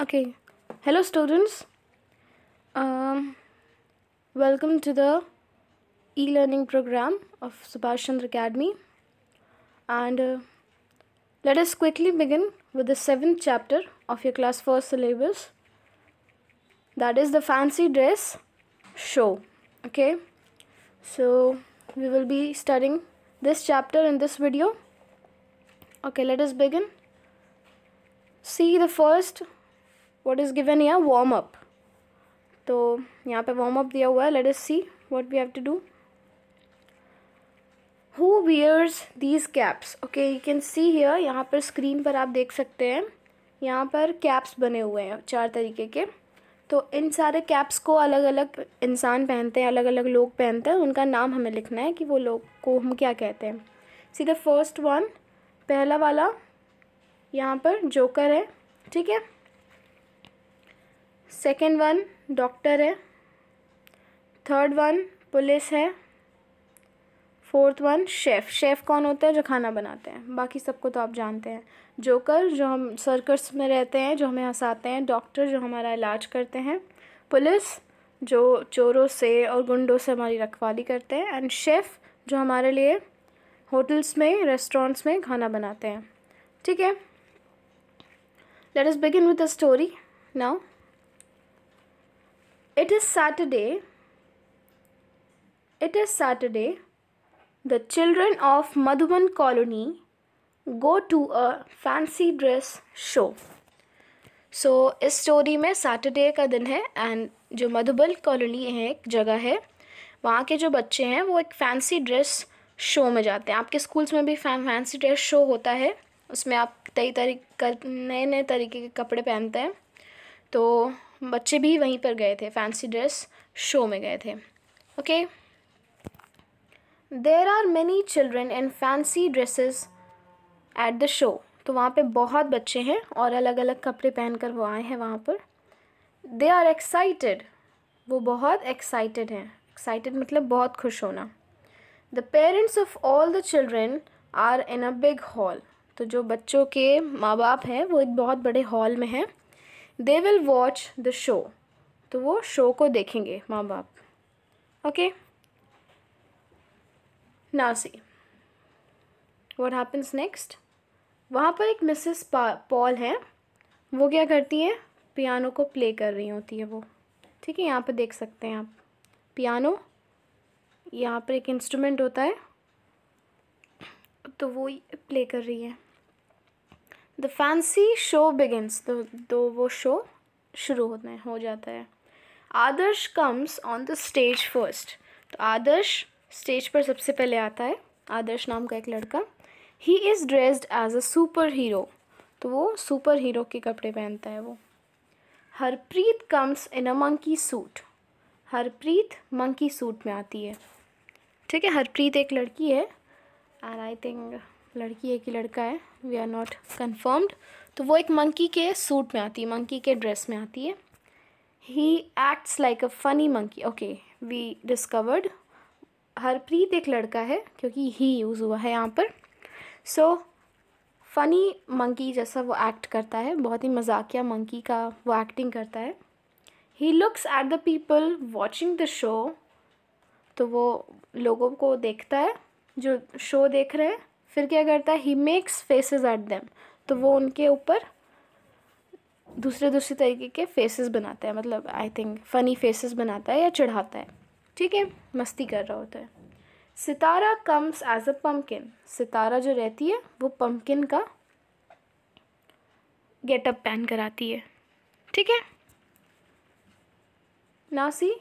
okay hello students um, welcome to the e-learning program of Subhash Chandra Academy and uh, let us quickly begin with the seventh chapter of your class first syllabus that is the fancy dress show okay so we will be studying this chapter in this video okay let us begin see the first what is given या warm up तो यहाँ पे warm up दिया हुआ है let us see what we have to do who wears these caps okay you can see here यहाँ पर screen पर आप देख सकते हैं यहाँ पर कैप्स बने हुए हैं चार तरीके के तो इन सारे कैप्स को अलग अलग इंसान पहनते हैं अलग अलग लोग पहनते हैं उनका नाम हमें लिखना है कि वो लोग को हम क्या कहते हैं सी द फर्स्ट वन पहला वाला यहाँ पर जोकर है ठीक है सेकेंड वन डॉक्टर है थर्ड वन पुलिस है फोर्थ वन शेफ़ शेफ़ कौन होता है जो खाना बनाते हैं बाकी सबको तो आप जानते हैं जोकर जो हम सर्कस में रहते हैं जो हमें हंसाते हैं डॉक्टर जो हमारा इलाज करते हैं पुलिस जो चोरों से और गुंडों से हमारी रखवाली करते हैं एंड शेफ़ जो हमारे लिए होटल्स में रेस्टोरेंट्स में खाना बनाते हैं ठीक है let us begin with the story now it is saturday it is saturday the children of madhuban colony go to a fancy dress show so so, इस स्टोरी में सैटरडे का दिन है एंड जो मधुबल कॉलोनी है एक जगह है वहाँ के जो बच्चे हैं वो एक फैंसी ड्रेस शो में जाते हैं आपके स्कूल्स में भी फैंसी ड्रेस शो होता है उसमें आप कई तरीके नए नए तरीके के कपड़े पहनते हैं तो बच्चे भी वहीं पर गए थे फैंसी ड्रेस शो में गए थे okay there are many children in fancy dresses at the show तो वहाँ पे बहुत बच्चे हैं और अलग अलग कपड़े पहन कर वो आए हैं वहाँ पर दे आर एक्साइटेड वो बहुत एक्साइटेड हैं एक्साइटेड मतलब बहुत खुश होना the parents of all the children are in a big hall तो जो बच्चों के माँ बाप हैं वो एक बहुत बड़े हॉल में हैं they will watch the show तो वो शो को देखेंगे माँ बाप okay now see what happens next वहाँ पर एक मिसेस पॉल हैं वो क्या करती हैं पियानो को प्ले कर रही होती है वो ठीक है यहाँ पर देख सकते हैं आप पियानो यहाँ पर एक इंस्ट्रूमेंट होता है तो वो प्ले कर रही है द फैंसी शो बिगिनस तो दो वो शो शुरू होते हो जाता है Adarsh comes on the stage first तो आदर्श स्टेज पर सबसे पहले आता है आदर्श नाम का एक लड़का he is dressed as a superhero तो वो सुपर हीरो के कपड़े पहनता है वो Harpreet comes in a monkey suit Harpreet monkey suit में आती है ठीक है हरप्रीत एक लड़की है एंड आई थिंक लड़की है कि लड़का है वी आर नॉट कन्फर्म्ड तो वो एक मंकी के सूट में आती है मंकी के ड्रेस में आती है he acts like a funny monkey okay we discovered Harpreet एक लड़का है क्योंकि ही यूज़ हुआ है यहाँ पर सो फ़नी मंकी जैसा वो एक्ट करता है बहुत ही मजाकिया मंकी का वो एक्टिंग करता है he looks at the people watching the show तो वो लोगों को देखता है जो शो देख रहे हैं फिर क्या करता है he makes faces at them तो वो उनके ऊपर दूसरे दूसरे तरीके के फेसेस बनाता है मतलब आई थिंक फ़नी फेसेस बनाता है या चढ़ाता है ठीक है मस्ती कर रहा होता है Sitara comes as a pumpkin Sitara जो रहती है वो पम्पकिन का गेटअप पहन कर आती है ठीक है ना see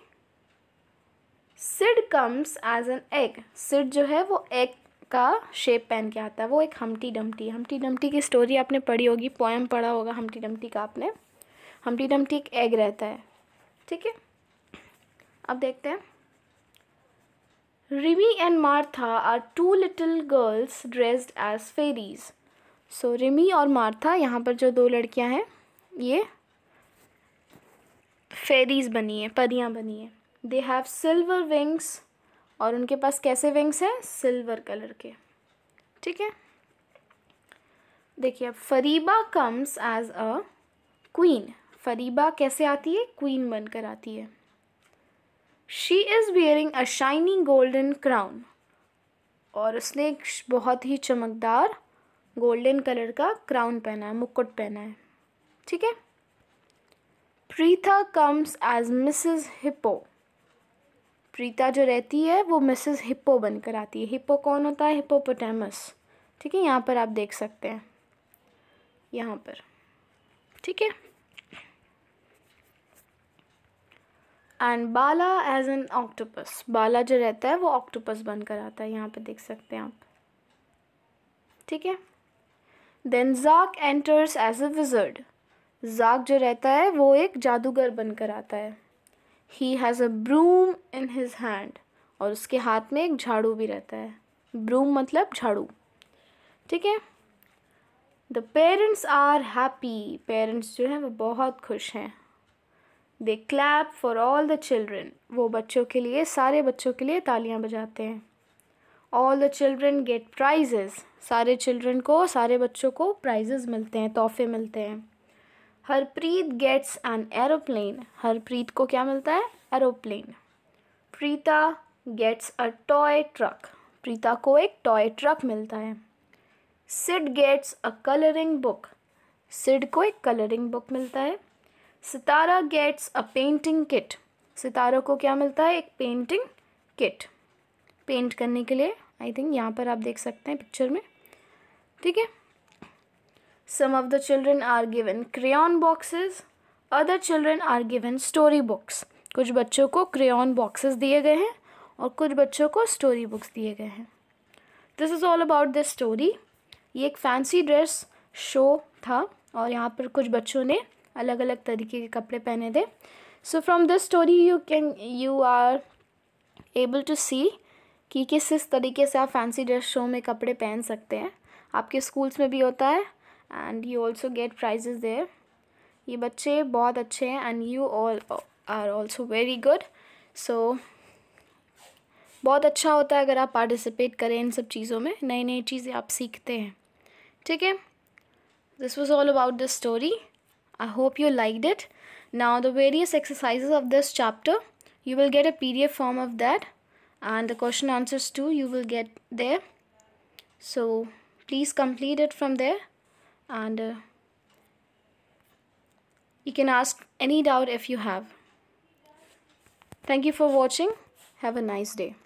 Sid comes as an egg Sid जो है वो एग का शेप पहन के आता है वो एक हमटी डमटी हमटी डमटी की स्टोरी आपने पढ़ी होगी पोएम पढ़ा होगा हमटी डमटी का आपने हमटी डमटी एक एग रहता है ठीक है अब देखते हैं Rimi and Martha are two little girls dressed as fairies. So Rimi और Martha यहाँ पर जो दो लड़कियाँ हैं ये फेरीज बनी है परियाँ बनी है दे हैव सिल्वर विंग्स और उनके पास कैसे विंग्स हैं सिल्वर कलर के ठीक है देखिए अब Fariba comes as a queen Fariba कैसे आती है क्वीन बनकर आती है she is bearing a shiny golden crown और उसने एक बहुत ही चमकदार गोल्डन कलर का क्राउन पहना है मुकुट पहना है ठीक है Preetha comes as Mrs hippo Preeta जो रहती है वो मिसेस हिप्पो बनकर आती है हिप्पो कौन होता है हिप्पोपोटामस ठीक है यहाँ पर आप देख सकते हैं यहाँ पर ठीक है and Bala as an octopus Bala जो रहता है वो ऑक्टोपस बनकर आता है यहाँ पे देख सकते हैं आप ठीक है देन जाक एंटर्स एज अ विजर्ड जाक जो रहता है वो एक जादूगर बनकर आता है he has a broom in his hand और उसके हाथ में एक झाड़ू भी रहता है ब्रूम मतलब झाड़ू ठीक है the parents are happy parents जो हैं वो बहुत खुश हैं they clap for all the children वो बच्चों के लिए सारे बच्चों के लिए तालियां बजाते हैं all the children get prizes सारे चिल्ड्रन को सारे बच्चों को प्राइजेज़ मिलते हैं तोहफे मिलते हैं Harpreet gets an aeroplane Harpreet को क्या मिलता है aeroplane Preeta gets a toy truck Preeta को एक टॉय ट्रक मिलता है Sid gets a colouring book Sid को एक कलरिंग बुक मिलता है Sitara gets a painting kit Sitara को क्या मिलता है एक पेंटिंग किट पेंट करने के लिए आई थिंक यहाँ पर आप देख सकते हैं पिक्चर में ठीक है Some of the children are given crayon boxes. Other children are given story books. कुछ बच्चों को crayon boxes दिए गए हैं और कुछ बच्चों को story books दिए गए हैं this is all about this story ये एक फैंसी ड्रेस शो था और यहाँ पर कुछ बच्चों ने अलग अलग तरीके के कपड़े पहने थे so from this story you can you are able to see कि किस किस तरीके से आप फैंसी ड्रेस शो में कपड़े पहन सकते हैं आपके स्कूल्स में भी होता है and you also get prizes there ये बच्चे बहुत अच्छे हैं and you all are also very good so बहुत अच्छा होता है अगर आप पार्टिसिपेट करें इन सब चीज़ों में नई नई चीज़ें आप सीखते हैं ठीक है this was all about this story I hope you like it now the various exercises of this chapter you will get a PDF form of that and the question answers too you will get there so please complete it from there and uh, you can ask any doubt if you have. Thank you for watching. Have a nice day.